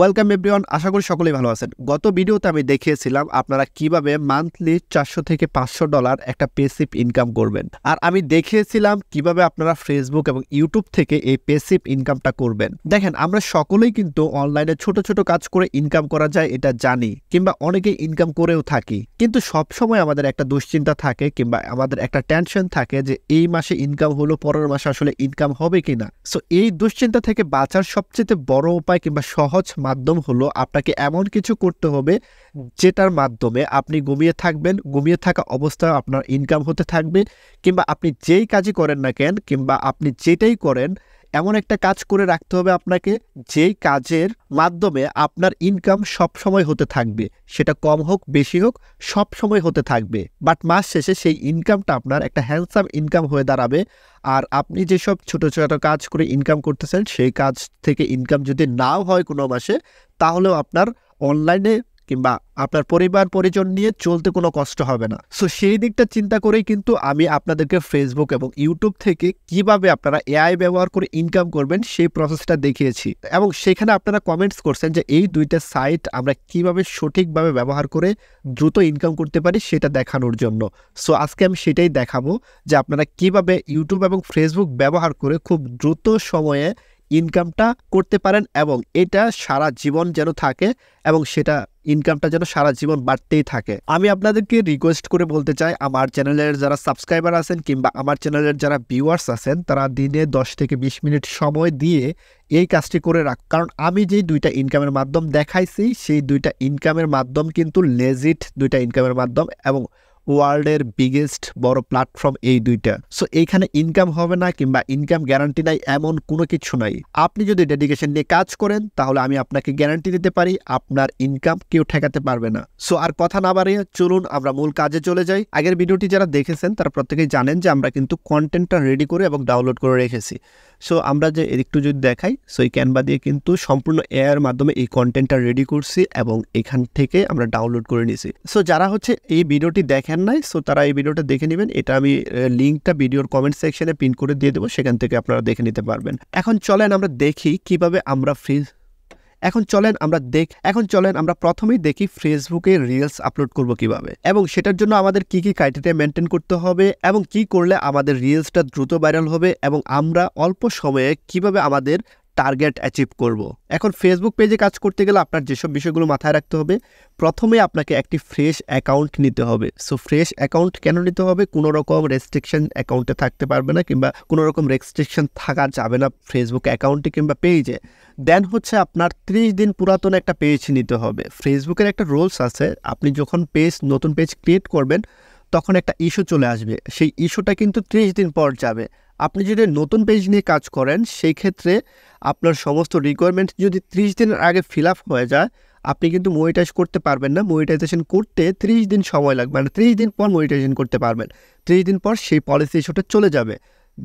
Welcome everyone আশা করি সকলেই ভালো আছেন গত ভিডিওতে আমি দেখিয়েছিলাম আপনারা কিভাবে মান্থলি চারশো থেকে পাঁচশো ডলার একটা পেসিভ ইনকাম করবেন আর আমি দেখিয়েছিলাম কিভাবে আপনারা ফেসবুক এবং ইউটিউব থেকে এই পেসিভ ইনকামটা করবেন দেখেন আমরা সকলেই কিন্তু অনলাইনে ছোট ছোট কাজ করে ইনকাম করা যায় এটা জানি কিংবা অনেকে ইনকাম করেও থাকি কিন্তু সব সময় আমাদের একটা দুশ্চিন্তা থাকে কিংবা আমাদের একটা টেনশন থাকে যে এই মাসে ইনকাম হলো পরের মাসে আসলে ইনকাম হবে কিনা সো এই দুশ্চিন্তা থেকে বাঁচার সবচেয়ে বড় উপায় কিংবা সহজ মাধ্যম হলো আপনাকে এমন কিছু করতে হবে যেটার মাধ্যমে আপনি ঘুমিয়ে থাকবেন ঘুমিয়ে থাকা অবস্থায় আপনার ইনকাম হতে থাকবে কিংবা আপনি যেই কাজই করেন না কেন কিংবা আপনি যেটাই করেন এমন একটা কাজ করে রাখতে হবে আপনাকে যেই কাজের মাধ্যমে আপনার ইনকাম সব সময় হতে থাকবে সেটা কম হোক বেশি হোক সব সময় হতে থাকবে বাট মাস শেষে সেই ইনকামটা আপনার একটা হ্যান্ডসাম ইনকাম হয়ে দাঁড়াবে আর আপনি যেসব ছোট ছোট কাজ করে ইনকাম করতেছেন সেই কাজ থেকে ইনকাম যদি নাও হয় কোনো মাসে তাহলেও আপনার অনলাইনে কিংবা আপনার পরিবার পরিজন নিয়ে চলতে কোনো কষ্ট হবে না সো সেই দিকটা চিন্তা করেই কিন্তু আমি আপনাদেরকে ফেসবুক এবং ইউটিউব থেকে কিভাবে আপনারা এআই ব্যবহার করে ইনকাম করবেন সেই প্রসেসটা দেখিয়েছি এবং সেখানে আপনারা কমেন্টস করছেন যে এই দুইটা সাইট আমরা কিভাবে সঠিকভাবে ব্যবহার করে দ্রুত ইনকাম করতে পারি সেটা দেখানোর জন্য সো আজকে আমি সেটাই দেখাবো যে আপনারা কিভাবে ইউটিউব এবং ফেসবুক ব্যবহার করে খুব দ্রুত সময়ে ইনকামটা করতে পারেন এবং এটা সারা জীবন যেন থাকে এবং সেটা ইনকামটা যেন সারা জীবন বাড়তেই থাকে আমি আপনাদেরকে রিকোয়েস্ট করে বলতে চাই আমার চ্যানেলের যারা সাবস্ক্রাইবার আছেন কিংবা আমার চ্যানেলের যারা ভিউয়ার্স আছেন তারা দিনে 10 থেকে 20 মিনিট সময় দিয়ে এই কাজটি করে রাখ কারণ আমি যেই দুইটা ইনকামের মাধ্যম দেখাইছি সেই দুইটা ইনকামের মাধ্যম কিন্তু লেজিট দুইটা ইনকামের মাধ্যম এবং ওয়ার্ল্ডের বিগেস্ট বড় প্ল্যাটফর্ম এই দুইটা সো এইখানে ইনকাম হবে না কিংবা ইনকাম গ্যারান্টি নাই এমন কোনো কিছু নাই আপনি যদি ডেডিকেশন নিয়ে কাজ করেন তাহলে আমি আপনাকে গ্যারান্টি দিতে পারি আপনার ইনকাম কেউ ঠেকাতে পারবে না সো আর কথা না বাড়িয়ে চলুন আমরা মূল কাজে চলে যাই আগের ভিডিওটি যারা দেখেছেন তারা প্রত্যেকেই জানেন যে আমরা কিন্তু কন্টেন্টটা রেডি করে এবং ডাউনলোড করে রেখেছি সো আমরা যে একটু যদি দেখাই সো এই ক্যানভা দিয়ে কিন্তু সম্পূর্ণ এআর মাধ্যমে এই কন্টেন্টটা রেডি করছি এবং এখান থেকে আমরা ডাউনলোড করে নিয়েছি সো যারা হচ্ছে এই ভিডিওটি দেখেন নাই সো তারা এই ভিডিওটা দেখে নেবেন এটা আমি লিঙ্কটা ভিডিওর কমেন্ট সেকশনে পিন করে দিয়ে দেবো সেখান থেকে আপনারা দেখে নিতে পারবেন এখন চলেন আমরা দেখি কিভাবে আমরা ফ্রি এখন চলেন আমরা দেখ এখন চলেন আমরা প্রথমেই দেখি ফেসবুকে রিলস আপলোড করব কিভাবে এবং সেটার জন্য আমাদের কি কি ক্রাইটেরিয়া মেনটেন করতে হবে এবং কি করলে আমাদের রিলসটা দ্রুত ভাইরাল হবে এবং আমরা অল্প সময়ে কিভাবে আমাদের টার্গেট অ্যাচিভ করব। এখন ফেসবুক পেজে কাজ করতে গেলে আপনার যেসব বিষয়গুলো মাথায় রাখতে হবে প্রথমে আপনাকে একটি ফ্রেশ অ্যাকাউন্ট নিতে হবে সো ফ্রেশ অ্যাকাউন্ট কেন নিতে হবে কোনো রকম রেস্ট্রিকশন অ্যাকাউন্টে থাকতে পারবে না কিংবা কোনো রকম রেস্ট্রিকশন থাকা যাবে না ফেসবুক অ্যাকাউন্টে কিংবা পেজে দেন হচ্ছে আপনার ত্রিশ দিন পুরাতন একটা পেজ নিতে হবে ফেসবুকের একটা রোলস আছে আপনি যখন পেজ নতুন পেজ ক্রিয়েট করবেন তখন একটা ইস্যু চলে আসবে সেই ইস্যুটা কিন্তু ত্রিশ দিন পর যাবে আপনি যদি নতুন পেজ নিয়ে কাজ করেন সেই ক্ষেত্রে আপনার সমস্ত রিকোয়ারমেন্ট যদি 30 দিনের আগে ফিল হয়ে যায় আপনি কিন্তু মনিটাইজ করতে পারবেন না মনিটাইজেশন করতে 30 দিন সময় লাগবে মানে ত্রিশ দিন পর মনিটাইজেশন করতে পারবেন ত্রিশ দিন পর সেই পলিসি ইস্যুটা চলে যাবে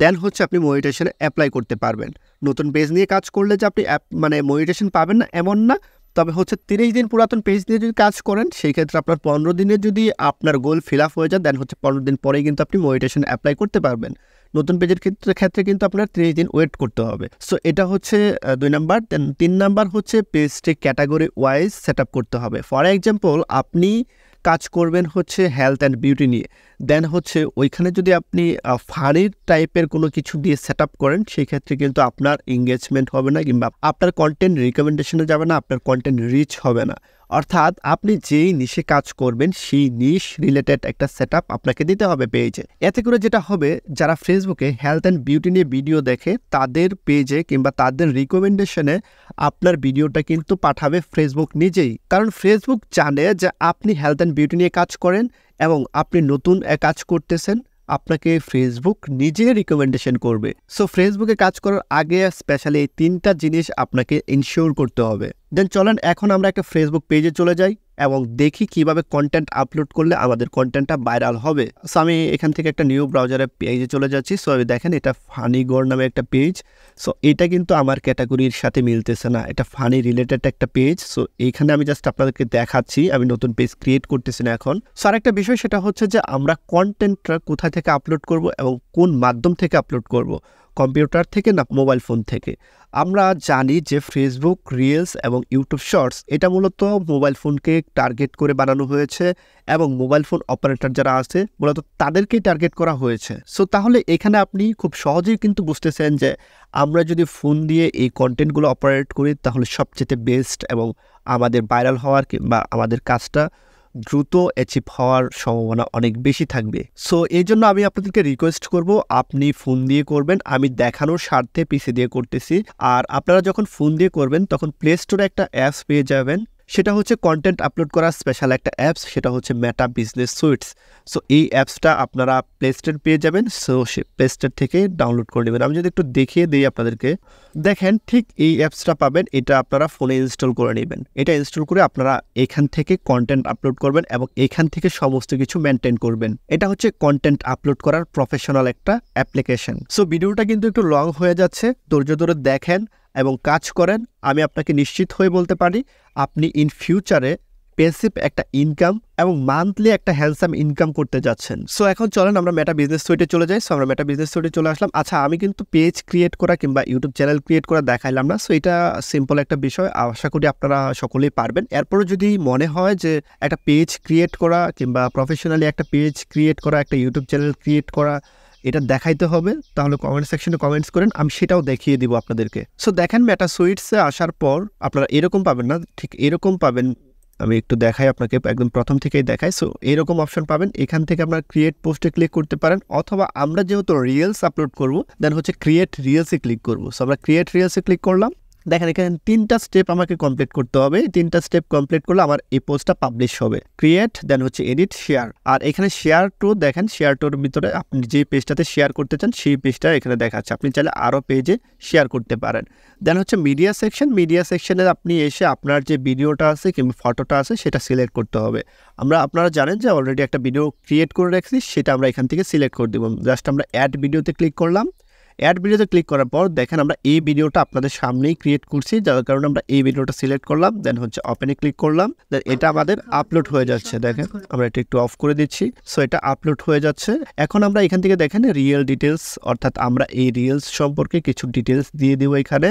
দেন হচ্ছে আপনি মনিটেশনে অ্যাপ্লাই করতে পারবেন নতুন পেজ নিয়ে কাজ করলে যে আপনি অ্যাপ মানে মনিটেশন পাবেন না এমন না তবে হচ্ছে তিরিশ দিন পুরাতন পেজ দিয়ে যদি কাজ করেন সেই ক্ষেত্রে আপনার পনেরো দিনে যদি আপনার গোল ফিল আপ হয়ে যায় দেন হচ্ছে পনেরো দিন পরেই কিন্তু আপনি মোডিটেশন অ্যাপ্লাই করতে পারবেন নতুন পেজের ক্ষেত্রে ক্ষেত্রে কিন্তু আপনার তিরিশ দিন ওয়েট করতে হবে সো এটা হচ্ছে দুই নাম্বার দেন তিন নাম্বার হচ্ছে পেজটি ক্যাটাগরি ওয়াইজ সেট করতে হবে ফর এক্সাম্পল আপনি কাজ করবেন হচ্ছে হেলথ অ্যান্ড বিউটি নিয়ে দেন হচ্ছে ওইখানে যদি আপনি ফাড়ির টাইপের কোনো কিছু দিয়ে সেট করেন সেই ক্ষেত্রে কিন্তু আপনার এঙ্গেজমেন্ট হবে না কিংবা আপনার কন্টেন্ট রিকমেন্ডেশনে যাবে না আপনার কন্টেন্ট রিচ হবে না অর্থাৎ আপনি যেই নিশে কাজ করবেন সেই নিশ রিলেটেড একটা সেট আপনাকে দিতে হবে পেজে এতে করে যেটা হবে যারা ফেসবুকে হেলথ অ্যান্ড বিউটি নিয়ে ভিডিও দেখে তাদের পেজে কিংবা তাদের রিকমেন্ডেশনে আপনার ভিডিওটা কিন্তু পাঠাবে ফেসবুক নিজেই কারণ ফেসবুক জানে যে আপনি হেলথ অ্যান্ড বিউটি নিয়ে কাজ করেন এবং আপনি নতুন এক কাজ করতেছেন আপনাকে ফেসবুক নিজে রিকমেন্ডেশন করবে সো ফেসবুকে কাজ করার আগে স্পেশালি এই তিনটা জিনিস আপনাকে ইনশিওর করতে হবে দেন চলেন এখন আমরা একটা ফেসবুক পেজে চলে যাই এবং দেখি কিভাবে কন্টেন্ট আপলোড করলে আমাদের কন্টেন্টটা ভাইরাল হবে সো আমি এখান থেকে একটা নিউ ব্রাউজারে পেজে চলে যাচ্ছি সো দেখেন এটা ফানি গড় নামে একটা পেজ সো এটা কিন্তু আমার ক্যাটাগরির সাথে মিলতেছে না এটা ফানি রিলেটেড একটা পেজ সো এইখানে আমি জাস্ট আপনাদেরকে দেখাচ্ছি আমি নতুন পেজ ক্রিয়েট করতেছি না এখন সো আরেকটা বিষয় সেটা হচ্ছে যে আমরা কন্টেন্টটা কোথা থেকে আপলোড করব এবং কোন মাধ্যম থেকে আপলোড করব কম্পিউটার থেকে না মোবাইল ফোন থেকে আমরা জানি যে ফেসবুক রিলস এবং ইউটিউব শর্টস এটা মূলত মোবাইল ফোনকে টার্গেট করে বানানো হয়েছে এবং মোবাইল ফোন অপারেটর যারা আছে মূলত তাদেরকেই টার্গেট করা হয়েছে সো তাহলে এখানে আপনি খুব সহজেই কিন্তু বুঝতেছেন যে আমরা যদি ফোন দিয়ে এই কন্টেন্টগুলো অপারেট করি তাহলে সবচেয়ে বেস্ট এবং আমাদের ভাইরাল হওয়ার কিংবা আমাদের কাজটা দ্রুত অ্যাচিভ হওয়ার সম্ভাবনা অনেক বেশি থাকবে সো এই জন্য আমি আপনাদেরকে রিকোয়েস্ট করব আপনি ফোন দিয়ে করবেন আমি দেখানোর স্বার্থে পিসি দিয়ে করতেছি আর আপনারা যখন ফোন দিয়ে করবেন তখন প্লে স্টোরে একটা অ্যাপস পেয়ে যাবেন সেটা হচ্ছে কন্টেন্ট আপলোড করার স্পেশাল একটা অ্যাপস সেটা হচ্ছে ম্যাটা বিজনেস সুইটস সো এই অ্যাপসটা আপনারা প্লে স্টোর পেয়ে যাবেন সো সে প্লে স্টোর থেকে ডাউনলোড করে নেবেন আমি যদি একটু দেখিয়ে দিই আপনাদেরকে দেখেন ঠিক এই অ্যাপসটা পাবেন এটা আপনারা ফোনে ইনস্টল করে নেবেন এটা ইনস্টল করে আপনারা এখান থেকে কন্টেন্ট আপলোড করবেন এবং এখান থেকে সমস্ত কিছু মেনটেন করবেন এটা হচ্ছে কন্টেন্ট আপলোড করার প্রফেশনাল একটা অ্যাপ্লিকেশন সো ভিডিওটা কিন্তু একটু লং হয়ে যাচ্ছে ধৈর্য ধরে দেখেন এবং কাজ করেন আমি আপনাকে নিশ্চিত হয়ে বলতে পারি আপনি ইন ফিউচারে পেসিভ একটা ইনকাম এবং মান্থলি একটা হ্যান্ডসাম ইনকাম করতে যাচ্ছেন সো এখন চলেন আমরা মেটা বিজনেস সুইটে চলে যাই সো আমরা মেটা বিজনেস সুইটে চলে আসলাম আচ্ছা আমি কিন্তু পেজ ক্রিয়েট করা কিংবা ইউটিউব চ্যানেল ক্রিয়েট করা দেখাইলাম না সো এটা সিম্পল একটা বিষয় আশা করি আপনারা সকলেই পারবেন এরপরে যদি মনে হয় যে একটা পেজ ক্রিয়েট করা কিংবা প্রফেশনালি একটা পেজ ক্রিয়েট করা একটা ইউটিউব চ্যানেল ক্রিয়েট করা এটা দেখাইতে হবে তাহলে কমেন্ট সেকশনে কমেন্টস করেন আমি সেটাও দেখিয়ে দিব আপনাদেরকে সো দেখেন ম্যাটা সুইটসে আসার পর আপনারা এরকম পাবেন না ঠিক এরকম পাবেন আমি একটু দেখাই আপনাকে একদম প্রথম থেকেই দেখাই সো এরকম অপশন পাবেন এখান থেকে আপনারা ক্রিয়েট পোস্টে ক্লিক করতে পারেন অথবা আমরা যেহেতু রিয়েলস আপলোড করব দেন হচ্ছে ক্রিয়েট রিয়েলসে ক্লিক করব সো আমরা ক্রিয়েট রিয়েলসে ক্লিক করলাম দেখেন এখানে তিনটা স্টেপ আমাকে কমপ্লিট করতে হবে তিনটা স্টেপ কমপ্লিট করলে আমার এই পোস্টটা পাবলিশ হবে ক্রিয়েট দেন হচ্ছে এডিট শেয়ার আর এখানে শেয়ার টু দেখেন শেয়ার টুর ভিতরে আপনি যে পেজটাতে শেয়ার করতে চান সেই পেজটা এখানে দেখাচ্ছে আপনি চাইলে আরও পেজে শেয়ার করতে পারেন দেন হচ্ছে মিডিয়া সেকশন মিডিয়া সেকশনে আপনি এসে আপনার যে ভিডিওটা আছে কিংবা ফটোটা আছে সেটা সিলেক্ট করতে হবে আমরা আপনারা জানেন যে অলরেডি একটা ভিডিও ক্রিয়েট করে রাখছি সেটা আমরা এখান থেকে সিলেক্ট করে দেবো জাস্ট আমরা অ্যাড ভিডিওতে ক্লিক করলাম অ্যাড ভিডিওতে ক্লিক করার পর দেখেন আমরা এই ভিডিওটা আপনাদের সামনেই ক্রিয়েট করছি যার কারণে আমরা এই ভিডিওটা সিলেক্ট করলাম দেন হচ্ছে ওপেনে ক্লিক করলাম দেন এটা আমাদের আপলোড হয়ে যাচ্ছে দেখেন আমরা এটা একটু অফ করে দিচ্ছি সো এটা আপলোড হয়ে যাচ্ছে এখন আমরা এখান থেকে দেখেন রিয়েল ডিটেলস অর্থাৎ আমরা এই রিয়েলস সম্পর্কে কিছু ডিটেলস দিয়ে দিব এখানে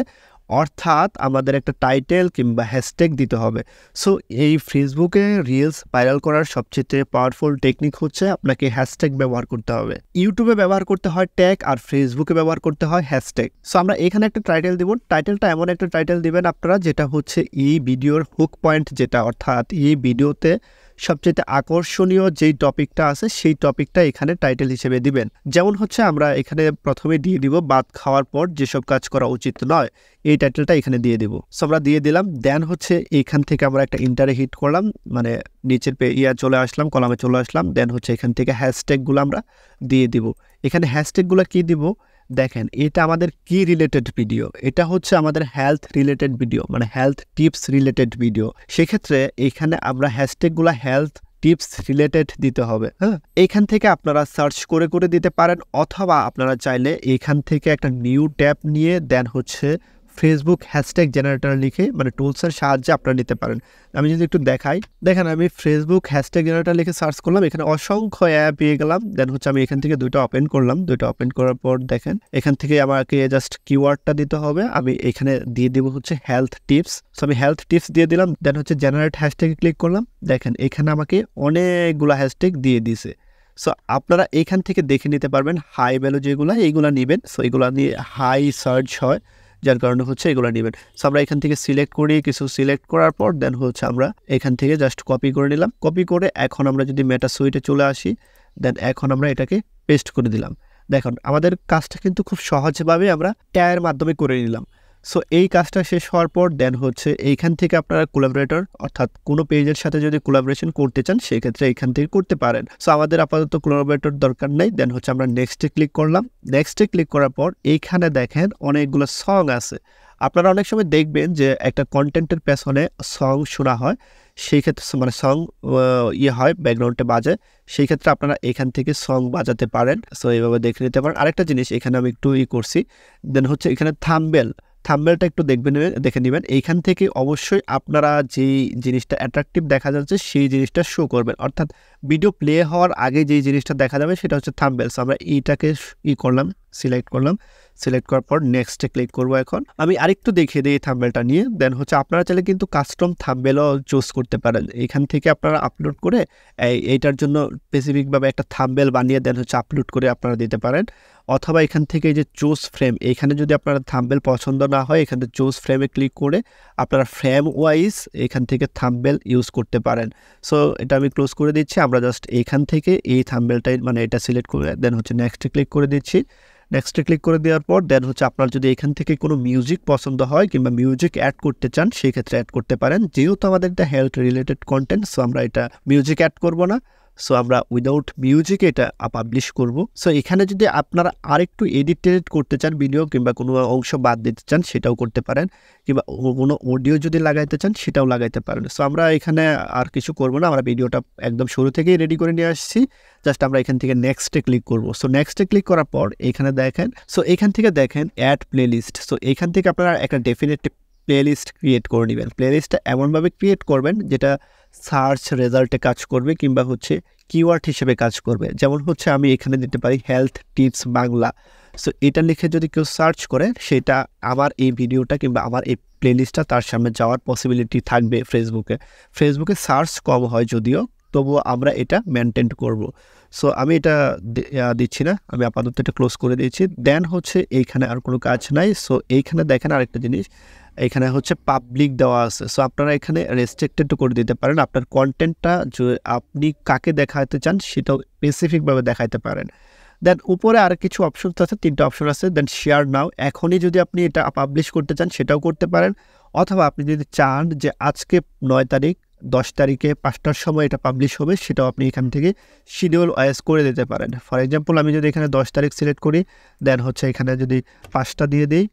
অর্থাৎ আমাদের একটা টাইটেল কিংবা হ্যাশট্যাগ দিতে হবে সো এই ফেসবুকে রিলস ভাইরাল করার সবচেয়ে পাওয়ারফুল টেকনিক হচ্ছে আপনাকে হ্যাশট্যাগ ব্যবহার করতে হবে ইউটিউবে ব্যবহার করতে হয় ট্যাগ আর ফেসবুকে ব্যবহার করতে হয় হ্যাশট্যাগ সো আমরা এখানে একটা টাইটেল দেব টাইটেলটা এমন একটা টাইটেল দিবেন আপনারা যেটা হচ্ছে এই ভিডিওর হুক পয়েন্ট যেটা অর্থাৎ এই ভিডিওতে সবচেয়ে আকর্ষণীয় যেই টপিকটা আছে সেই টপিকটা এখানে টাইটেল হিসেবে দিবেন যেমন হচ্ছে আমরা এখানে প্রথমে দিয়ে দিব বাদ খাওয়ার পর যেসব কাজ করা উচিত নয় এই টাইটেলটা এখানে দিয়ে দিব সো আমরা দিয়ে দিলাম দেন হচ্ছে এখান থেকে আমরা একটা ইন্টারে হিট করলাম মানে নিচের পে ইয়া চলে আসলাম কলামে চলে আসলাম দেন হচ্ছে এখান থেকে হ্যাশট্যাগুলো আমরা দিয়ে দিব এখানে হ্যাশট্যাগুলো কি দিব দেখেন এটা আমাদের কি রিলেটেড ভিডিও এটা হচ্ছে আমাদের হেলথ রিলেটেড ভিডিও মানে হেলথ টিপস রিলেটেড ভিডিও সেক্ষেত্রে এখানে আমরা হ্যাশট্যাগুলো হেলথ টিপস রিলেটেড দিতে হবে হ্যাঁ এখান থেকে আপনারা সার্চ করে করে দিতে পারেন অথবা আপনারা চাইলে এখান থেকে একটা নিউ ট্যাপ নিয়ে দেন হচ্ছে ফেসবুক হ্যাশট্যাগ জেনারেটর লিখে মানে টুলসের সাহায্যে আপনারা নিতে পারেন আমি যদি একটু দেখাই দেখেন আমি ফেসবুক হ্যাশট্যাগ জেনারেটর লিখে সার্চ করলাম এখানে অসংখ্য অ্যাপ পেয়ে গেলাম দেন হচ্ছে আমি এখান থেকে দুইটা ওপেন করলাম দুইটা ওপেন করার পর দেখেন এখান থেকে আমাকে জাস্ট কিওয়ার্ডটা দিতে হবে আমি এখানে দিয়ে দেবো হচ্ছে হেলথ টিপস সো আমি হেলথ টিপস দিয়ে দিলাম দেন হচ্ছে জেনারেট হ্যাশট্যাগে ক্লিক করলাম দেখেন এখানে আমাকে অনেকগুলো হ্যাশট্যাগ দিয়ে দিছে সো আপনারা এখান থেকে দেখে নিতে পারবেন হাই ভ্যালু যেগুলো এইগুলো নেবেন সো এগুলো নিয়ে হাই সার্চ হয় যার কারণে হচ্ছে এগুলো নেবেন সো আমরা এখান থেকে সিলেক্ট করি কিছু সিলেক্ট করার পর দেন হচ্ছে আমরা এখান থেকে জাস্ট কপি করে নিলাম কপি করে এখন আমরা যদি মেটা সুইটে চলে আসি দেন এখন আমরা এটাকে পেস্ট করে দিলাম দেখুন আমাদের কাজটা কিন্তু খুব সহজভাবে আমরা ট্যায়ের মাধ্যমে করে নিলাম সো এই কাজটা শেষ হওয়ার পর দেন হচ্ছে এইখান থেকে আপনারা কোলাবরেটর অর্থাৎ কোনো পেজের সাথে যদি কোলাবরেশন করতে চান সেক্ষেত্রে এইখান থেকে করতে পারেন সো আমাদের আপাতত কোলাবরেটর দরকার নেই দেন হচ্ছে আমরা নেক্সটে ক্লিক করলাম নেক্সটে ক্লিক করার পর এইখানে দেখেন অনেকগুলো সং আছে আপনারা অনেক সময় দেখবেন যে একটা কন্টেন্টের পেছনে সং শোনা হয় সেই ক্ষেত্রে মানে সং ইয়ে হয় ব্যাকগ্রাউন্ডে বাজে সেই ক্ষেত্রে আপনারা এখান থেকে সং বাজাতে পারেন সো এইভাবে দেখে নিতে পারেন আরেকটা জিনিস এখানে আমি একটু ই করছি দেন হচ্ছে এখানে থাম্বেল থাম্বেলটা একটু দেখবেন দেখে নেবেন এইখান থেকে অবশ্যই আপনারা যেই জিনিসটা অ্যাট্রাকটিভ দেখা যাচ্ছে সেই জিনিসটা শো করবেন অর্থাৎ ভিডিও প্লে হওয়ার আগে যেই জিনিসটা দেখা যাবে সেটা হচ্ছে থাম্বেলস আমরা এইটাকে ই করলাম সিলেক্ট করলাম সিলেক্ট করার পর নেক্সটে ক্লিক করব এখন আমি আরেকটু দেখিয়ে দিই এই থাম্বেলটা নিয়ে দেন হচ্ছে আপনারা চাইলে কিন্তু কাস্টম থাম্বেলও চুজ করতে পারেন এখান থেকে আপনারা আপলোড করে এইটার জন্য স্পেসিফিকভাবে একটা থাম্বেল বানিয়ে দেন হচ্ছে আপলোড করে আপনারা দিতে পারেন অথবা এখান থেকে যে চুজ ফ্রেম এখানে যদি আপনারা থাম্বেল পছন্দ না হয় এখান থেকে চুজ ফ্রেমে ক্লিক করে আপনারা ফ্রেম ওয়াইজ এখান থেকে থাম্বেল ইউজ করতে পারেন সো এটা আমি ক্লোজ করে দিচ্ছি আমরা জাস্ট এইখান থেকে এই থাম্বেলটাই মানে এটা সিলেক্ট করে দেন হচ্ছে নেক্সটে ক্লিক করে দিচ্ছি নেক্সটে ক্লিক করে দেওয়ার পর দেন হচ্ছে আপনার যদি এখান থেকে কোনো মিউজিক পছন্দ হয় কিংবা মিউজিক অ্যাড করতে চান সেই ক্ষেত্রে অ্যাড করতে পারেন যেহেতু আমাদের এটা হেলথ রিলেটেড কন্টেন্ট সো আমরা এটা মিউজিক অ্যাড করব না সো আমরা উইদাউট মিউজিকে এটা পাবলিশ করব সো এখানে যদি আপনারা আরেকটু এডিট টেডিট করতে চান ভিডিও কিংবা কোনো অংশ বাদ দিতে চান সেটাও করতে পারেন কিংবা কোনো অডিও যদি লাগাইতে চান সেটাও লাগাইতে পারেন সো আমরা এখানে আর কিছু করব না আমরা ভিডিওটা একদম শুরু থেকেই রেডি করে নিয়ে আসছি জাস্ট আমরা এখান থেকে নেক্সটে ক্লিক করব সো নেক্সটে ক্লিক করার পর এখানে দেখেন সো এখান থেকে দেখেন অ্যাড প্লেলিস্ট সো এখান থেকে আপনারা একটা ডেফিনেট প্লেলিস্ট ক্রিয়েট করে নেবেন প্লেলিস্টটা এমনভাবে ক্রিয়েট করবেন যেটা সার্চ রেজাল্টে কাজ করবে কিংবা হচ্ছে কিওয়ার্ড হিসেবে কাজ করবে যেমন হচ্ছে আমি এখানে দিতে পারি হেলথ টিপস বাংলা সো এটা লিখে যদি কেউ সার্চ করে সেটা আমার এই ভিডিওটা কিংবা আমার এই প্লেলিস্টটা তার সামনে যাওয়ার পসিবিলিটি থাকবে ফেসবুকে ফেসবুকে সার্চ কম হয় যদিও তবুও আমরা এটা মেনটেন করব। সো আমি এটা দিচ্ছি না আমি আপাতত এটা ক্লোজ করে দিয়েছি দেন হচ্ছে এইখানে আর কোনো কাজ নাই সো এইখানে দেখেন আরেকটা জিনিস এখানে হচ্ছে পাবলিক দেওয়া আছে সো আপনারা এখানে রেস্ট্রিক্টেড করে দিতে পারেন আপনার কন্টেন্টটা আপনি কাকে দেখাতে চান সেটাও স্পেসিফিকভাবে দেখাতে পারেন দেন উপরে আর কিছু অপশন আছে তিনটা অপশন আছে দেন শেয়ার নাও এখনই যদি আপনি এটা পাবলিশ করতে চান সেটাও করতে পারেন অথবা আপনি যদি চান যে আজকে নয় তারিখ দশ তারিখে পাঁচটার সময় এটা পাবলিশ হবে সেটাও আপনি এখান থেকে শিডিউল ওয়াইজ করে দিতে পারেন ফর এক্সাম্পল আমি যদি এখানে দশ তারিখ সিলেক্ট করি দেন হচ্ছে এখানে যদি পাঁচটা দিয়ে দিই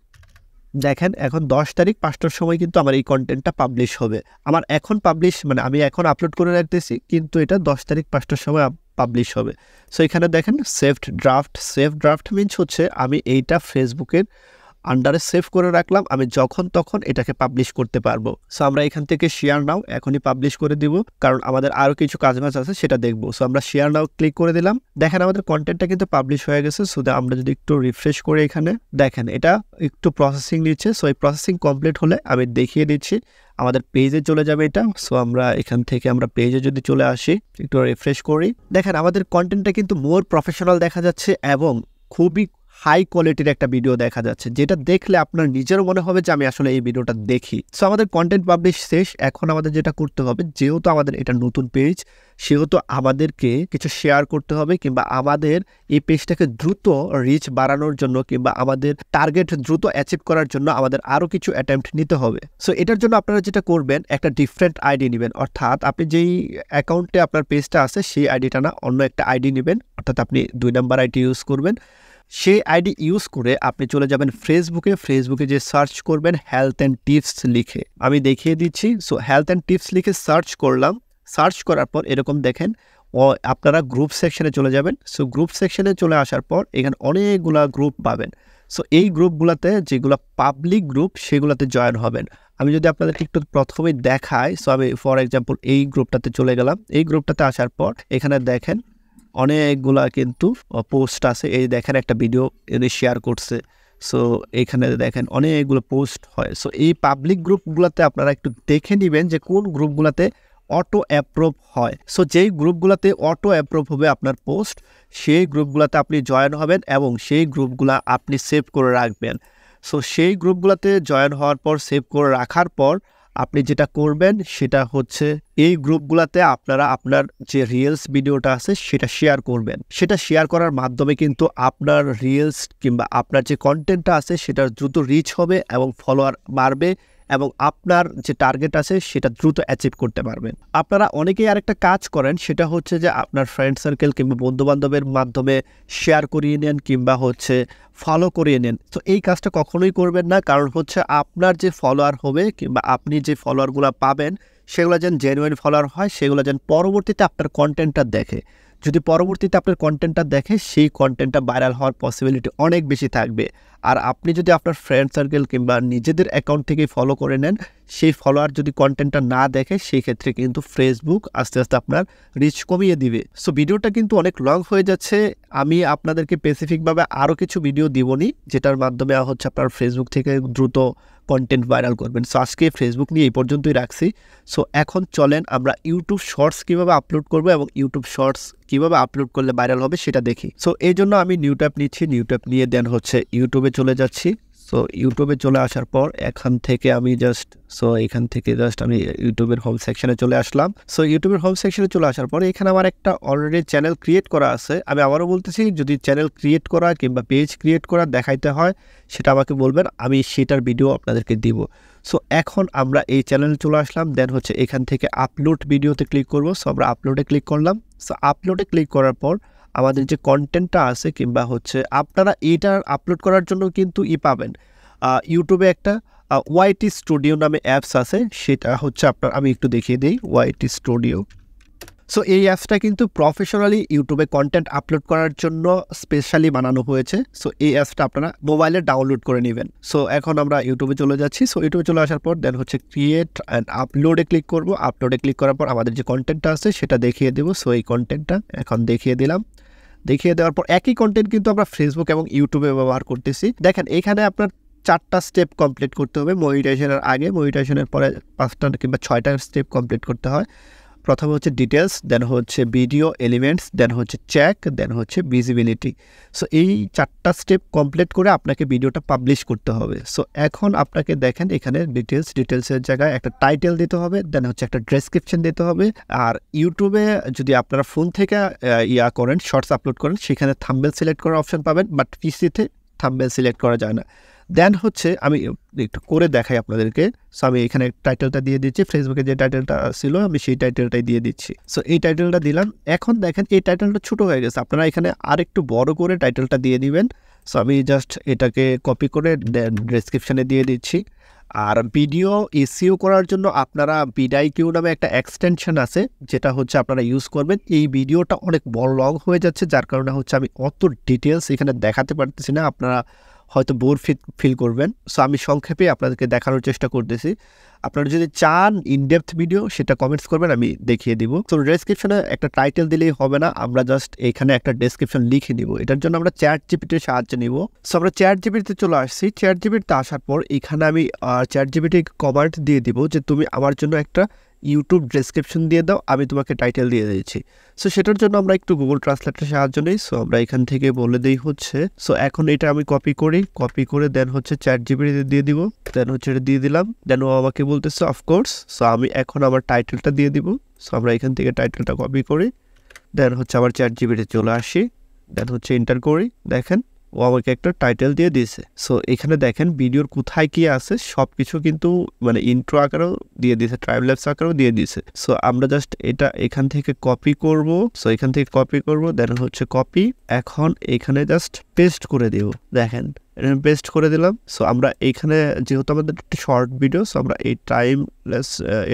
দেখেন এখন দশ তারিখ পাঁচটার সময় কিন্তু আমার এই কন্টেন্টটা পাবলিশ হবে আমার এখন পাবলিশ মানে আমি এখন আপলোড করে রাখতেছি কিন্তু এটা দশ তারিখ পাঁচটার সময় পাবলিশ হবে সো এখানে দেখেন save draft save draft means হচ্ছে আমি এইটা ফেসবুকের আন্ডারে সেভ করে রাখলাম আমি যখন তখন এটাকে পাবলিশ করতে পারবো সো আমরা এখান থেকে শেয়ার নাও এখনই পাবলিশ করে দিব কারণ আমাদের আরও কিছু কাজ বাজ আছে সেটা দেখবো সো আমরা শেয়ার নাও ক্লিক করে দিলাম দেখেন আমাদের কন্টেন্টটা কিন্তু পাবলিশ হয়ে গেছে সো আমরা যদি একটু রিফ্রেশ করে এখানে দেখেন এটা একটু প্রসেসিং নিচ্ছে সো এই প্রসেসিং কমপ্লিট হলে আমি দেখিয়ে দিচ্ছি আমাদের পেজে চলে যাবে এটা সো আমরা এখান থেকে আমরা পেজে যদি চলে আসি একটু রিফ্রেশ করি দেখেন আমাদের কন্টেন্টটা কিন্তু মোর প্রফেশনাল দেখা যাচ্ছে এবং খুবই হাই কোয়ালিটির একটা ভিডিও দেখা যাচ্ছে যেটা দেখলে আপনার নিজের মনে হবে যে আমি আসলে এই ভিডিওটা দেখি সো আমাদের কন্টেন্ট পাবলিশ শেষ এখন আমাদের যেটা করতে হবে যেহেতু আমাদের এটা নতুন পেজ সেহেতু আমাদেরকে কিছু শেয়ার করতে হবে কিংবা আমাদের এই পেজটাকে দ্রুত রিচ বাড়ানোর জন্য কিংবা আমাদের টার্গেট দ্রুত অ্যাচিভ করার জন্য আমাদের আরও কিছু অ্যাটেম্প্ট নিতে হবে সো এটার জন্য আপনারা যেটা করবেন একটা ডিফারেন্ট আইডি নেবেন অর্থাৎ আপনি যেই অ্যাকাউন্টে আপনার পেজটা আছে সেই আইডিটা না অন্য একটা আইডি নেবেন অর্থাৎ আপনি দুই নাম্বার আইডি ইউজ করবেন সেই আইডি ইউজ করে আপনি চলে যাবেন ফেসবুকে ফেসবুকে যে সার্চ করবেন হেলথ অ্যান্ড টিপস লিখে আমি দেখিয়ে দিচ্ছি সো হেলথ অ্যান্ড টিপস লিখে সার্চ করলাম সার্চ করার পর এরকম দেখেন ও আপনারা গ্রুপ সেকশনে চলে যাবেন সো গ্রুপ সেকশনে চলে আসার পর এখানে অনেকগুলা গ্রুপ পাবেন সো এই গ্রুপগুলোতে যেগুলো পাবলিক গ্রুপ সেগুলোতে জয়েন হবেন আমি যদি আপনাদেরকে একটু প্রথমেই দেখাই সো আমি ফর এক্সাম্পল এই গ্রুপটাতে চলে গেলাম এই গ্রুপটাতে আসার পর এখানে দেখেন অনেকগুলা কিন্তু পোস্ট আছে এই দেখেন একটা ভিডিও এনে শেয়ার করছে সো এখানে দেখেন অনেকগুলো পোস্ট হয় সো এই পাবলিক গ্রুপগুলোতে আপনারা একটু দেখে নেবেন যে কোন গ্রুপগুলোতে অটো অ্যাপ্রুভ হয় সো যেই গ্রুপগুলোতে অটো অ্যাপ্রুভ হবে আপনার পোস্ট সেই গ্রুপগুলোতে আপনি জয়েন হবেন এবং সেই গ্রুপগুলো আপনি সেভ করে রাখবেন সো সেই গ্রুপগুলোতে জয়েন হওয়ার পর সেভ করে রাখার পর আপনি যেটা করবেন সেটা হচ্ছে এই গ্রুপগুলোতে আপনারা আপনার যে রিলস ভিডিওটা আছে সেটা শেয়ার করবেন সেটা শেয়ার করার মাধ্যমে কিন্তু আপনার রিলস কিংবা আপনার যে কন্টেন্টটা আছে সেটার দ্রুত রিচ হবে এবং ফলোয়ার বাড়বে এবং আপনার যে টার্গেট আছে সেটা দ্রুত অ্যাচিভ করতে পারবেন আপনারা অনেকেই আরেকটা কাজ করেন সেটা হচ্ছে যে আপনার ফ্রেন্ড সার্কেল কিংবা বন্ধুবান্ধবের মাধ্যমে শেয়ার করিয়ে নেন কিংবা হচ্ছে ফলো করিয়ে নেন তো এই কাজটা কখনোই করবেন না কারণ হচ্ছে আপনার যে ফলোয়ার হবে কিংবা আপনি যে ফলোয়ারগুলো পাবেন সেগুলো যেন জেনুইন ফলোয়ার হয় সেগুলো যেন পরবর্তীতে আপনার কন্টেন্টটা দেখে যদি পরবর্তীতে আপনার কন্টেন্টটা দেখে সেই কন্টেন্টটা ভাইরাল হওয়ার পসিবিলিটি অনেক বেশি থাকবে আর আপনি যদি আপনার ফ্রেন্ড সার্কেল কিংবা নিজেদের অ্যাকাউন্ট থেকে ফলো করে নেন সেই ফলোয়ার যদি কন্টেন্টটা না দেখে সেই ক্ষেত্রে কিন্তু ফেসবুক আস্তে আস্তে আপনার রিচ কমিয়ে দিবে সো ভিডিওটা কিন্তু অনেক লং হয়ে যাচ্ছে আমি আপনাদেরকে স্পেসিফিকভাবে আরও কিছু ভিডিও দিবনি যেটার মাধ্যমে হচ্ছে আপনার ফেসবুক থেকে দ্রুত কন্টেন্ট ভাইরাল করবেন সো আজকে ফেসবুক নিয়ে এই পর্যন্তই রাখছি সো এখন চলেন আমরা ইউটিউব শর্টস কীভাবে আপলোড করব এবং ইউটিউব শর্টস কীভাবে আপলোড করলে ভাইরাল হবে সেটা দেখি সো এই জন্য আমি নিউ নিচ্ছি নিউ নিয়ে দেন হচ্ছে ইউটিউবে চলে যাচ্ছি সো ইউটিউবে চলে আসার পর এখান থেকে আমি জাস্ট সো এখান থেকে জাস্ট আমি ইউটিউবের হোম সেকশানে চলে আসলাম সো ইউটিউবের হোম সেকশানে চলে আসার পর এখানে আমার একটা অলরেডি চ্যানেল ক্রিয়েট করা আছে আমি আবারও বলতেছি যদি চ্যানেল ক্রিয়েট করা কিংবা পেজ ক্রিয়েট করা দেখাইতে হয় সেটা আমাকে বলবেন আমি সেটার ভিডিও আপনাদেরকে দিব সো এখন আমরা এই চ্যানেলে চলে আসলাম দেন হচ্ছে এখান থেকে আপলোড ভিডিওতে ক্লিক করব সো আমরা আপলোডে ক্লিক করলাম সো আপলোডে ক্লিক করার পর আমাদের যে কন্টেন্টটা আছে কিংবা হচ্ছে আপনারা এটা আপলোড করার জন্য কিন্তু ই পাবেন ইউটিউবে একটা ওয়াইটি স্টুডিও নামে অ্যাপস আছে সেটা হচ্ছে আপনার আমি একটু দেখিয়ে দিই ওয়াইটি স্টুডিও সো এই অ্যাপসটা কিন্তু প্রফেশনালি ইউটিউবে কন্টেন্ট আপলোড করার জন্য স্পেশালি বানানো হয়েছে সো এই অ্যাপসটা আপনারা মোবাইলে ডাউনলোড করে নেবেন সো এখন আমরা ইউটিউবে চলে যাচ্ছি সো ইউটিউবে চলে আসার পর দেন হচ্ছে ক্রিয়েট অ্যান্ড আপলোডে ক্লিক করব আপলোডে ক্লিক করার পর আমাদের যে কন্টেন্টটা আছে সেটা দেখিয়ে দেবো সো এই কন্টেন্টটা এখন দেখিয়ে দিলাম দেখিয়ে দেওয়ার পর একই কন্টেন্ট কিন্তু আমরা ফেসবুক এবং ইউটিউবে ব্যবহার করতেছি দেখেন এখানে আপনার চারটা স্টেপ কমপ্লিট করতে হবে মডিটেশনের আগে মডিটেশনের পরে পাঁচটা কিংবা ছয়টা স্টেপ কমপ্লিট করতে হয় প্রথমে হচ্ছে ডিটেলস দেন হচ্ছে ভিডিও এলিমেন্টস দেন হচ্ছে চেক দেন হচ্ছে ভিজিবিলিটি সো এই চারটা স্টেপ কমপ্লিট করে আপনাকে ভিডিওটা পাবলিশ করতে হবে সো এখন আপনাকে দেখেন এখানে ডিটেলস ডিটেলসের জায়গায় একটা টাইটেল দিতে হবে দেন হচ্ছে একটা ডেসক্রিপশন দিতে হবে আর ইউটিউবে যদি আপনারা ফোন থেকে ইয়া করেন শর্টস আপলোড করেন সেখানে থাম্বেল সিলেক্ট করার অপশন পাবেন বাট পিসিতে থাম্বেল সিলেক্ট করা যায় না দেন হচ্ছে আমি একটু করে দেখাই আপনাদেরকে সো আমি এখানে টাইটেলটা দিয়ে দিচ্ছি ফেসবুকে যে টাইটেলটা ছিল আমি সেই টাইটেলটাই দিয়ে দিচ্ছি সো এই টাইটেলটা দিলাম এখন দেখেন এই টাইটেলটা ছোট হয়ে গেছে আপনারা এখানে আর একটু বড় করে টাইটেলটা দিয়ে দিবেন সো আমি জাস্ট এটাকে কপি করে ডেসক্রিপশানে দিয়ে দিচ্ছি আর ভিডিও এসিও করার জন্য আপনারা বিডাই কিউ নামে একটা এক্সটেনশন আছে যেটা হচ্ছে আপনারা ইউজ করবেন এই ভিডিওটা অনেক বড় লং হয়ে যাচ্ছে যার কারণে হচ্ছে আমি অত ডিটেলস এখানে দেখাতে পারতেছি না আপনারা হয়তো বোর ফিল ফিল করবেন সো আমি সংক্ষেপে আপনাদেরকে দেখানোর চেষ্টা করতেছি আপনারা যদি চান ইনডেপথ ভিডিও সেটা কমেন্টস করবেন আমি দেখিয়ে দিব তো ডেসক্রিপশনে একটা টাইটেল দিলেই হবে না আমরা জাস্ট এখানে একটা ডেসক্রিপশন লিখে নিব এটার জন্য আমরা চ্যাট জিপিটির সাহায্য নিব সো আমরা চ্যাট জিপিটিতে চলে আসছি চ্যাট জিপিটিতে আসার পর এখানে আমি চ্যাট জিপিটি কমান্ড দিয়ে দিব যে তুমি আমার জন্য একটা ইউটিউব ডেসক্রিপশন দিয়ে দাও আমি তোমাকে টাইটেল দিয়ে দিয়েছি সো সেটার জন্য আমরা একটু গুগল ট্রান্সলেটের সাহায্য নিই সো আমরা এখান থেকে বলে দিই হচ্ছে সো এখন এটা আমি কপি করি কপি করে দেন হচ্ছে চ্যাট জিপিটিতে দিয়ে দিব দেন হচ্ছে এটা দিয়ে দিলাম দেন ও আমাকে বলতেছে অফকোর্স সো আমি এখন আমার টাইটেলটা দিয়ে দিব সো আমরা এখান থেকে টাইটেলটা কপি করি দেন হচ্ছে আমার চ্যাট জিপিটি চলে আসি দেন হচ্ছে এন্টার করি দেখেন ও আমাকে একটা টাইটেল দিয়ে দিয়েছে সো এখানে দেখেন ভিডিওর কোথায় কি আছে সব কিছু কিন্তু মানে ইন্ট্রো আকারেও দিয়ে দিয়েছে ট্রাইব ল্যাবস আকারেও দিয়ে দিয়েছে সো আমরা জাস্ট এটা এখান থেকে কপি করব সো এখান থেকে কপি করব দেন হচ্ছে কপি এখন এখানে জাস্ট পেস্ট করে দেব দেখেন বেস্ট করে দিলাম সো আমরা এইখানে যেহেতু আমাদের একটি শর্ট ভিডিও সো আমরা এই টাইম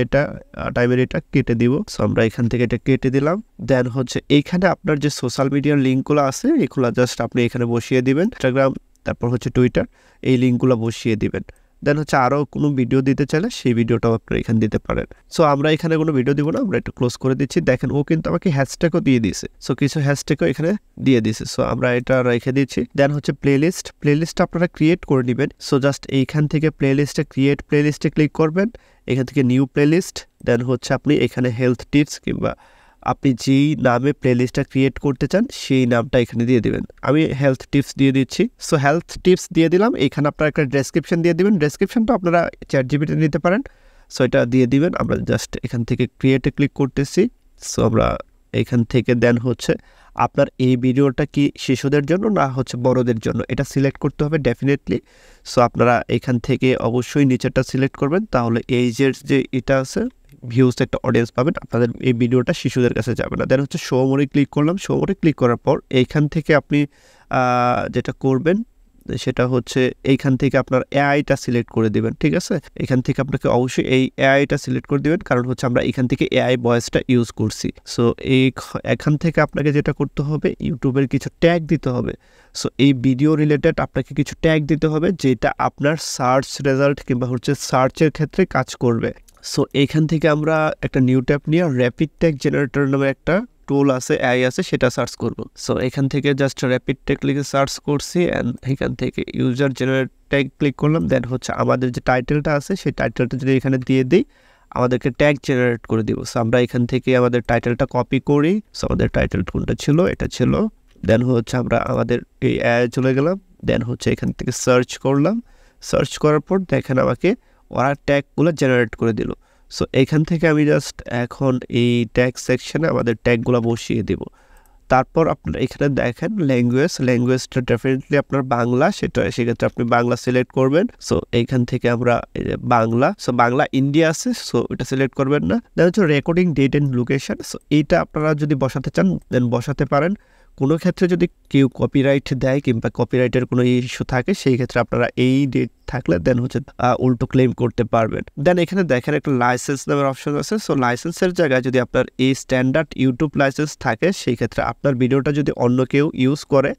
এটা টাইমের এটা কেটে দিব সো আমরা এখান থেকে এটা কেটে দিলাম দেন হচ্ছে এইখানে আপনার যে সোশ্যাল মিডিয়ার লিঙ্কগুলো আছে এগুলো জাস্ট আপনি এখানে বসিয়ে দিবেন ইনস্টাগ্রাম তারপর হচ্ছে টুইটার এই লিঙ্কগুলো বসিয়ে দিবেন দেন হচ্ছে আরও কোনো ভিডিও দিতে চাইলে সেই ভিডিওটাও আপনারা এখানে দিতে পারেন সো আমরা এখানে কোনো ভিডিও দিব না আমরা একটু ক্লোজ করে দিচ্ছি দেখেন ও কিন্তু আমাকে হ্যাশট্যাগও দিয়ে দিয়েছে সো কিছু হ্যাশট্যাগও এখানে দিয়ে দিয়েছে সো আমরা এটা রেখে দিচ্ছি দেন হচ্ছে প্লে প্লে লিস্ট আপনারা ক্রিয়েট করে নেবেন সো জাস্ট এইখান থেকে প্লে লিস্টে ক্রিয়েট প্লে লিস্টে ক্লিক করবেন এখান থেকে নিউ প্লেলিস্ট দেন হচ্ছে আপনি এখানে হেলথ টিপস কিংবা আপনি যেই নামে প্লেলিস্টটা ক্রিয়েট করতে চান সেই নামটা এখানে দিয়ে দেবেন আমি হেলথ টিপস দিয়ে দিচ্ছি সো হেলথ টিপস দিয়ে দিলাম এখানে আপনার একটা ডেসক্রিপশন দিয়ে দেবেন ডেসক্রিপশনটা আপনারা চ্যাট জিবিতে নিতে পারেন সো এটা দিয়ে দিবেন আমরা জাস্ট এখান থেকে ক্রিয়েটে ক্লিক করতেছি সো আমরা এখান থেকে দেন হচ্ছে আপনার এই ভিডিওটা কি শিশুদের জন্য না হচ্ছে বড়দের জন্য এটা সিলেক্ট করতে হবে ডেফিনেটলি সো আপনারা এখান থেকে অবশ্যই নিচেরটা সিলেক্ট করবেন তাহলে এইজের যে এটা আছে ভিউজ একটা অডিয়েন্স পাবেন আপনাদের এই ভিডিওটা শিশুদের কাছে যাবে না দেন হচ্ছে শো মোড়ে ক্লিক করলাম শো মোড়ে ক্লিক করার পর এইখান থেকে আপনি যেটা করবেন সেটা হচ্ছে এইখান থেকে আপনার এআইটা সিলেক্ট করে দেবেন ঠিক আছে এখান থেকে আপনাকে অবশ্যই এই এআইটা সিলেক্ট করে দেবেন কারণ হচ্ছে আমরা এখান থেকে এআই ভয়েসটা ইউজ করছি সো এই এখান থেকে আপনাকে যেটা করতে হবে ইউটিউবের কিছু ট্যাগ দিতে হবে সো এই ভিডিও রিলেটেড আপনাকে কিছু ট্যাগ দিতে হবে যেটা আপনার সার্চ রেজাল্ট কিংবা হচ্ছে সার্চের ক্ষেত্রে কাজ করবে সো এইখান থেকে আমরা একটা নিউ ট্যাপ নিয়ে র্যাপিড ট্যাগ জেনারেটর নামে একটা টুল আছে অ্যাই আছে সেটা সার্চ করব সো এখান থেকে জাস্ট র্যাপিড ট্যাক লিখে সার্চ করছি অ্যান্ড এখান থেকে ইউজার জেনারেট ট্যাগ ক্লিক করলাম দেন হচ্ছে আমাদের যে টাইটেলটা আছে সেই টাইটেলটা যদি এখানে দিয়ে দিই আমাদেরকে ট্যাগ জেনারেট করে দিব সো আমরা এখান থেকে আমাদের টাইটেলটা কপি করি সো আমাদের টাইটেল কোনটা ছিল এটা ছিল দেন হচ্ছে আমরা আমাদের এই চলে গেলাম দেন হচ্ছে এখান থেকে সার্চ করলাম সার্চ করার পর দেখেন আমাকে ওরা ট্যাগগুলো জেনারেট করে দিল সো এইখান থেকে আমি জাস্ট এখন এই ট্যাগ সেকশানে আমাদের ট্যাগগুলো বসিয়ে দেব তারপর আপনার এখানে দেখেন ল্যাঙ্গুয়েজ ল্যাঙ্গুয়েজটা ডেফিনেটলি আপনার বাংলা সেটা সেক্ষেত্রে আপনি বাংলা সিলেক্ট করবেন সো এইখান থেকে আমরা বাংলা সো বাংলা ইন্ডিয়া আছে সো এটা সিলেক্ট করবেন না দেখা হচ্ছে recording date and location so এইটা আপনারা যদি বসাতে চান দেন বসাতে পারেন কোনো ক্ষেত্রে যদি কেউ কপিরাইট দেয় কিংবা কপিরাইটের কোনো ইস্যু থাকে সেই ক্ষেত্রে আপনারা এই ডেট থাকলে দেন হচ্ছে উল্টো ক্লেম করতে পারবেন দেন এখানে দেখেন একটা লাইসেন্স নামের অপশন আছে সো লাইসেন্সের জায়গায় যদি আপনার এই স্ট্যান্ডার্ড ইউটিউব লাইসেন্স থাকে সেই ক্ষেত্রে আপনার ভিডিওটা যদি অন্য কেউ ইউজ করে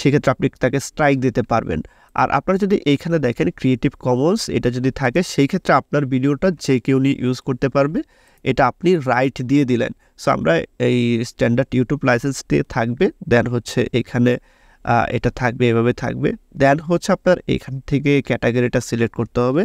সেক্ষেত্রে আপনি তাকে স্ট্রাইক দিতে পারবেন আর আপনারা যদি এইখানে দেখেন ক্রিয়েটিভ কমন্স এটা যদি থাকে সেই ক্ষেত্রে আপনার ভিডিওটা যে কেউ নিয়ে ইউজ করতে পারবে এটা আপনি রাইট দিয়ে দিলেন সো আমরা এই স্ট্যান্ডার্ড ইউটিউব লাইসেন্স দিয়ে থাকবে দেন হচ্ছে এখানে এটা থাকবে এভাবে থাকবে দেন হচ্ছে আপনার এখান থেকে ক্যাটাগরিটা সিলেক্ট করতে হবে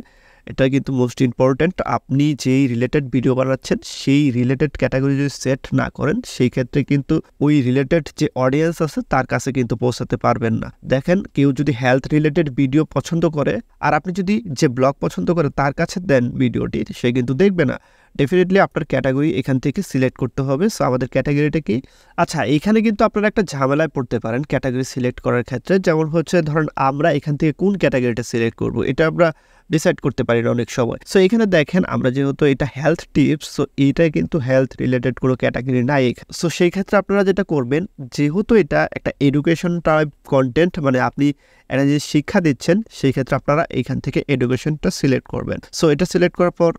এটা কিন্তু মোস্ট ইম্পর্ট্যান্ট আপনি যেই রিলেটেড ভিডিও বানাচ্ছেন সেই রিলেটেড ক্যাটাগরি যদি সেট না করেন সেই ক্ষেত্রে কিন্তু ওই রিলেটেড যে অডিয়েন্স আছে তার কাছে কিন্তু পৌঁছাতে পারবেন না দেখেন কেউ যদি হেলথ রিলেটেড ভিডিও পছন্দ করে আর আপনি যদি যে ব্লগ পছন্দ করে তার কাছে দেন ভিডিওটি সে কিন্তু দেখবে না ডেফিনেটলি আপনার ক্যাটাগরি এখান থেকে সিলেক্ট করতে হবে সো আমাদের ক্যাটাগরিটা কি আচ্ছা এখানে কিন্তু আপনারা একটা ঝামেলায় পড়তে পারেন ক্যাটাগরি সিলেক্ট করার ক্ষেত্রে যেমন হচ্ছে ধরেন আমরা এখান থেকে কোন ক্যাটাগরিটা সিলেক্ট করব এটা আমরা ডিসাইড করতে পারি না অনেক সময় সো এখানে দেখেন আমরা যেহেতু এটা হেলথ টিপস সো এটা কিন্তু হেলথ রিলেটেড কোনো ক্যাটাগরি নাই সো সেই ক্ষেত্রে আপনারা যেটা করবেন যেহেতু এটা একটা এডুকেশন টাইপ কন্টেন্ট মানে আপনি এরা যে শিক্ষা দিচ্ছেন সেই ক্ষেত্রে আপনারা এইখান থেকে এডুকেশনটা সিলেক্ট করবেন সো এটা সিলেক্ট করার পর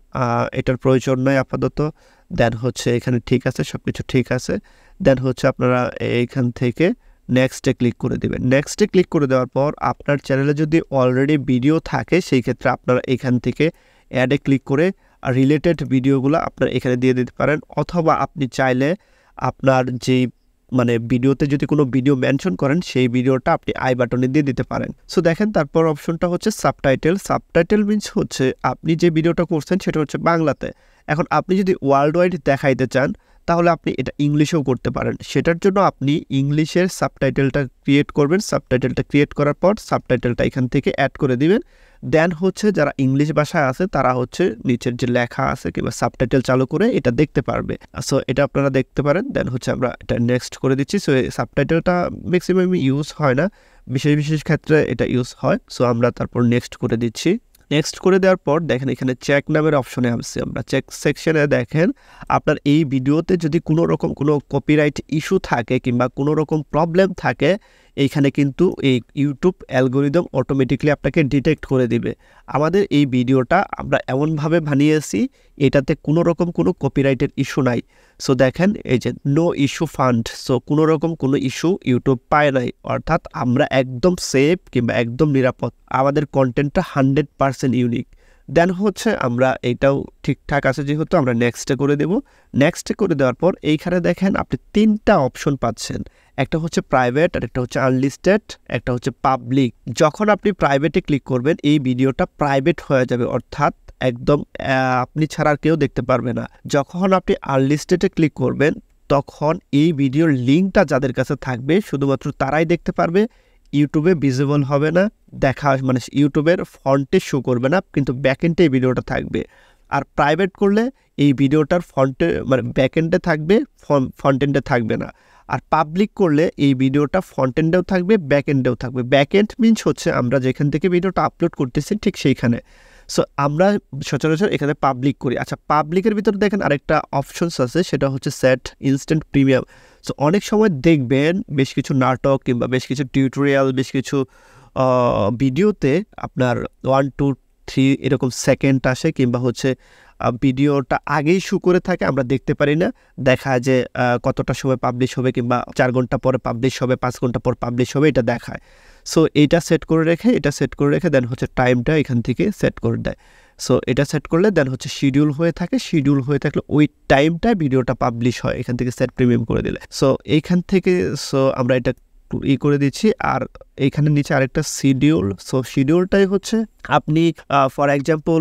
এটার প্রয়োজন নয় আপাতত দেন হচ্ছে এখানে ঠিক আছে সব কিছু ঠিক আছে দেন হচ্ছে আপনারা এইখান থেকে নেক্সটে ক্লিক করে দেবেন নেক্সটে ক্লিক করে দেওয়ার পর আপনার চ্যানেলে যদি অলরেডি ভিডিও থাকে সেই ক্ষেত্রে আপনারা এখান থেকে অ্যাডে ক্লিক করে রিলেটেড ভিডিওগুলো আপনারা এখানে দিয়ে দিতে পারেন অথবা আপনি চাইলে আপনার যেই মানে ভিডিওতে যদি কোনো ভিডিও মেনশন করেন সেই ভিডিওটা আপনি আই বাটনে দিয়ে দিতে পারেন সো দেখেন তারপর অপশনটা হচ্ছে সাবটাইটেল সাবটাইটেল মিনস হচ্ছে আপনি যে ভিডিওটা করছেন সেটা হচ্ছে বাংলাতে এখন আপনি যদি ওয়ার্ল্ড ওয়াইড দেখাইতে চান তাহলে আপনি এটা ইংলিশেও করতে পারেন সেটার জন্য আপনি ইংলিশের সাবটাইটেলটা ক্রিয়েট করবেন সাবটাইটেলটা ক্রিয়েট করার পর সাবটাইটেলটা এখান থেকে অ্যাড করে দিবেন দেন হচ্ছে যারা ইংলিশ ভাষায় আছে তারা হচ্ছে নিচের যে লেখা আছে কিংবা সাবটাইটেল চালু করে এটা দেখতে পারবে সো এটা আপনারা দেখতে পারেন দেন হচ্ছে আমরা এটা নেক্সট করে দিচ্ছি সো সাবটাইটেলটা ম্যাক্সিমাম ইউজ হয় না বিশেষ বিশেষ ক্ষেত্রে এটা ইউজ হয় সো আমরা তারপর নেক্সট করে দিচ্ছি নেক্সট করে দেওয়ার পর দেখেন এখানে চেক নামের অপশনে আসছে আমরা চেক সেকশনে দেখেন আপনার এই ভিডিওতে যদি কোনো রকম কোনো কপিরাইট ইস্যু থাকে কিংবা কোনো রকম প্রবলেম থাকে এইখানে কিন্তু এই ইউটিউব অ্যালগোরিদম অটোমেটিকলি আপনাকে ডিটেক্ট করে দিবে আমাদের এই ভিডিওটা আমরা এমনভাবে বানিয়েছি এটাতে কোনো রকম কোনো কপিরাইটের ইস্যু নাই সো দেখেন এই যে নো ইস্যু ফান্ড সো কোনো রকম কোনো ইস্যু ইউটিউব পায় নাই অর্থাৎ আমরা একদম সেফ কিংবা একদম নিরাপদ আমাদের কন্টেন্টটা হান্ড্রেড পারসেন্ট ইউনিক দেন হচ্ছে আমরা এটাও ঠিকঠাক আছে যেহেতু আমরা নেক্সটে করে দেব নেক্সটে করে দেওয়ার পর এইখানে দেখেন আপনি তিনটা অপশন পাচ্ছেন একটা হচ্ছে প্রাইভেট আর একটা হচ্ছে আনলিস্টেড একটা হচ্ছে পাবলিক যখন আপনি প্রাইভেটে ক্লিক করবেন এই ভিডিওটা প্রাইভেট হয়ে যাবে অর্থাৎ একদম আপনি ছাড়া কেউ দেখতে পারবে না যখন আপনি আনলিস্টেডে ক্লিক করবেন তখন এই ভিডিওর লিঙ্কটা যাদের কাছে থাকবে শুধুমাত্র তারাই দেখতে পারবে ইউটিউবে ভিজিবল হবে না দেখা মানে ইউটিউবের ফন্টে শো করবে না কিন্তু ব্যাকেন্ডে এই ভিডিওটা থাকবে আর প্রাইভেট করলে এই ভিডিওটার ফন্টে মানে ব্যাকেন্ডে থাকবে ফন্টেন্টে থাকবে না আর পাবলিক করলে এই ভিডিওটা ফ্রন্ট এন্ডেও থাকবে ব্যাক এন্ডেও থাকবে ব্যাক এন্ড মিনস হচ্ছে আমরা যেখান থেকে ভিডিওটা আপলোড করতেছি ঠিক সেইখানে সো আমরা সচরাচর এখানে পাবলিক করি আচ্ছা পাবলিকের ভিতরে দেখেন আরেকটা অপশনস আছে সেটা হচ্ছে স্যাট ইনস্ট্যান্ট প্রিমিয়াম সো অনেক সময় দেখবেন বেশ কিছু নাটক কিংবা বেশ কিছু টিউটোরিয়াল বেশ কিছু ভিডিওতে আপনার ওয়ান টু থ্রি এরকম সেকেন্ড আসে কিংবা হচ্ছে ভিডিওটা আগেই শু করে থাকে আমরা দেখতে পারি না দেখা যে কতটা সময় পাবলিশ হবে কিংবা চার ঘন্টা পরে পাবলিশ হবে পাঁচ ঘন্টা পর পাবলিশ হবে এটা দেখায় সো এটা সেট করে রেখে এটা সেট করে রেখে দেন হচ্ছে টাইমটা এখান থেকে সেট করে দেয় সো এটা সেট করলে দেন হচ্ছে শিডিউল হয়ে থাকে শিডিউল হয়ে থাকলে ওই টাইমটায় ভিডিওটা পাবলিশ হয় এখান থেকে সেট প্রিমিয়াম করে দিলে সো এইখান থেকে সো আমরা এটা ই করে দিচ্ছি আর এইখানে নিচে আরেকটা শিডিউল সো শিডিউলটাই হচ্ছে আপনি ফর এক্সাম্পল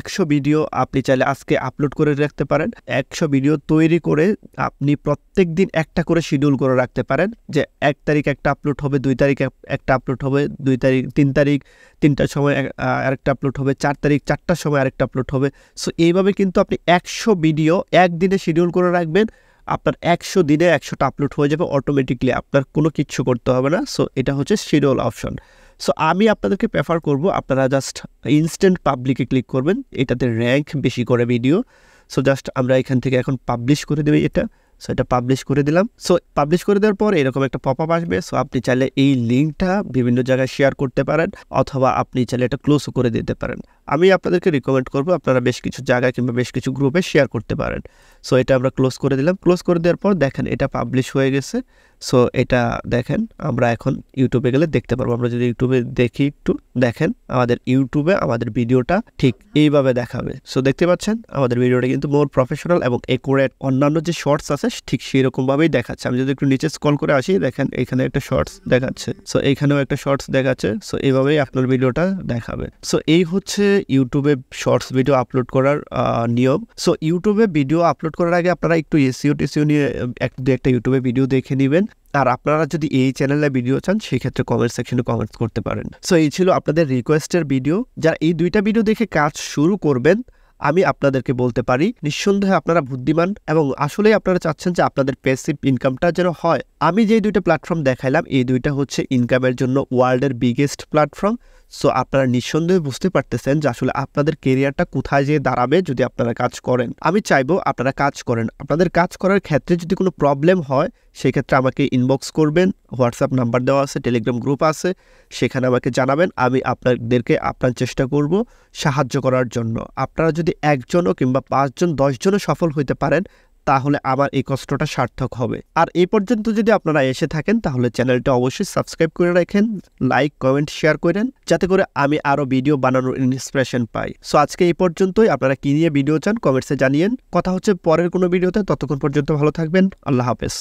একশো ভিডিও আপনি চাইলে আজকে আপলোড করে রাখতে পারেন একশো ভিডিও তৈরি করে আপনি প্রত্যেক দিন একটা করে শিডিউল করে রাখতে পারেন যে এক তারিখ একটা আপলোড হবে দুই তারিখ একটা আপলোড হবে দুই তারিখ তিন তারিখ তিনটার সময় আরেকটা আপলোড হবে চার তারিখ চারটার সময় আরেকটা আপলোড হবে সো এইভাবে কিন্তু আপনি একশো ভিডিও একদিনে শিডিউল করে রাখবেন আপনার একশো দিনে একশোটা আপলোড হয়ে যাবে অটোমেটিকলি আপনার কোনো কিচ্ছু করতে হবে না সো এটা হচ্ছে শিডিউল অপশন সো আমি আপনাদেরকে প্রেফার করব আপনারা জাস্ট ইনস্ট্যান্ট পাবলিকে ক্লিক করবেন এটাতে র্যাঙ্ক বেশি করে ভিডিও সো জাস্ট আমরা এখান থেকে এখন পাবলিশ করে দেবে এটা সো এটা পাবলিশ করে দিলাম সো পাবলিশ করে দেওয়ার পর এরকম একটা পপ আপ আসবে সো আপনি চাইলে এই লিঙ্কটা বিভিন্ন জায়গায় শেয়ার করতে পারেন অথবা আপনি চাইলে এটা ক্লোজও করে দিতে পারেন আমি আপনাদেরকে রিকমেন্ড করব আপনারা বেশ কিছু জায়গায় কিংবা বেশ কিছু গ্রুপে শেয়ার করতে পারেন সো এটা আমরা ক্লোজ করে দিলাম ক্লোজ করে দেওয়ার পর দেখেন এটা পাবলিশ হয়ে গেছে সো এটা দেখেন আমরা এখন ইউটিউবে গেলে দেখতে পারবো আমরা যদি ইউটিউবে দেখি একটু দেখেন আমাদের ইউটিউবে আমাদের ভিডিওটা ঠিক এইভাবে দেখাবে সো দেখতে পাচ্ছেন আমাদের ভিডিওটা কিন্তু মোর প্রফেশনাল এবং একুরেট অন্যান্য যে শর্টস আছে ঠিক সেরকমভাবেই দেখাচ্ছে আমি যদি একটু নিচে স্কল করে আসি দেখেন এখানে একটা শর্টস দেখাচ্ছে সো এইখানেও একটা শর্টস দেখাচ্ছে সো এইভাবেই আপনার ভিডিওটা দেখাবে সো এই হচ্ছে ইউটিউবে শর্টস ভিডিও আপলোড করার নিয়ম সো ইউটিউবে ভিডিও আপলোড করার আগে আপনারা একটু এসিও টেসিও নিয়ে এক দু একটা ইউটিউবে ভিডিও দেখে নেবেন আর আপনারা যদি এই চ্যানেলে ভিডিও চান সেক্ষেত্রে কমেন্ট সেকশনে কমেন্টস করতে পারেন সো এই ছিল আপনাদের রিকোয়েস্টের ভিডিও যারা এই দুইটা ভিডিও দেখে কাজ শুরু করবেন আমি আপনাদেরকে বলতে পারি নিঃসন্দেহে আপনারা বুদ্ধিমান এবং আসলেই আপনারা চাচ্ছেন যে আপনাদের প্যাসিভ ইনকামটা যেন হয় আমি যে দুইটা প্ল্যাটফর্ম দেখাইলাম এই দুইটা হচ্ছে ইনকামের জন্য ওয়ার্ল্ডের বিগেস্ট প্ল্যাটফর্ম সো আপনারা নিঃসন্দেহে বুঝতে পারতেছেন যে আসলে আপনাদের কেরিয়ারটা কোথায় যেয়ে দাঁড়াবে যদি আপনারা কাজ করেন আমি চাইবো আপনারা কাজ করেন আপনাদের কাজ করার ক্ষেত্রে যদি কোনো প্রবলেম হয় সেক্ষেত্রে আমাকে ইনবক্স করবেন হোয়াটসঅ্যাপ নাম্বার দেওয়া আছে টেলিগ্রাম গ্রুপ আছে সেখানে আমাকে জানাবেন আমি আপনাদেরকে আপনার চেষ্টা করব সাহায্য করার জন্য আপনারা যদি একজনও কিংবা পাঁচজন দশজনও সফল হইতে পারেন তাহলে আমার এই কষ্টটা সার্থক হবে আর এই পর্যন্ত যদি আপনারা এসে থাকেন তাহলে চ্যানেলটা অবশ্যই সাবস্ক্রাইব করে রাখেন লাইক কমেন্ট শেয়ার করেন যাতে করে আমি আরও ভিডিও বানানোর ইন্সপিরেশন পাই সো আজকে এই পর্যন্তই আপনারা কী নিয়ে ভিডিও চান কমেন্টসে জানিয়েন কথা হচ্ছে পরের কোনো ভিডিওতে ততক্ষণ পর্যন্ত ভালো থাকবেন আল্লাহ হাফেজ